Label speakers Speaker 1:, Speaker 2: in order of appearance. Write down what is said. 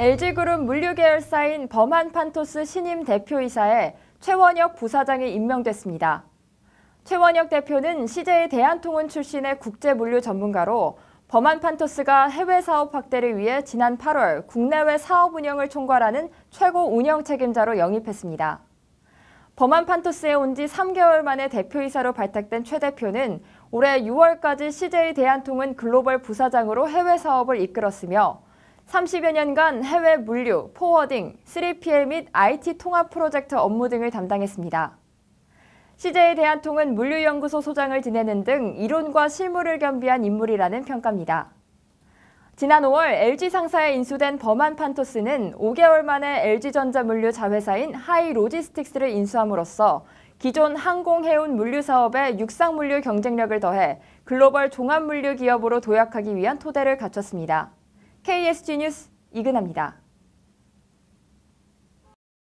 Speaker 1: LG그룹 물류계열사인 범한판토스 신임 대표이사에 최원혁 부사장이 임명됐습니다. 최원혁 대표는 CJ 대한통운 출신의 국제물류 전문가로 범한판토스가 해외 사업 확대를 위해 지난 8월 국내외 사업 운영을 총괄하는 최고 운영 책임자로 영입했습니다. 범한판토스에 온 지 3개월 만에 대표이사로 발탁된 최 대표는 올해 6월까지 CJ 대한통운 글로벌 부사장으로 해외 사업을 이끌었으며 30여 년간 해외 물류, 포워딩, 3PL 및 IT 통합 프로젝트 업무 등을 담당했습니다. CJ 대한통운 물류연구소 소장을 지내는 등 이론과 실무를 겸비한 인물이라는 평가입니다. 지난 5월 LG 상사에 인수된 범한 판토스는 5개월 만에 LG전자 물류 자회사인 하이 로지스틱스를 인수함으로써 기존 항공 해운 물류 사업의 육상 물류 경쟁력을 더해 글로벌 종합 물류 기업으로 도약하기 위한 토대를 갖췄습니다. KSG 뉴스 이근아입니다.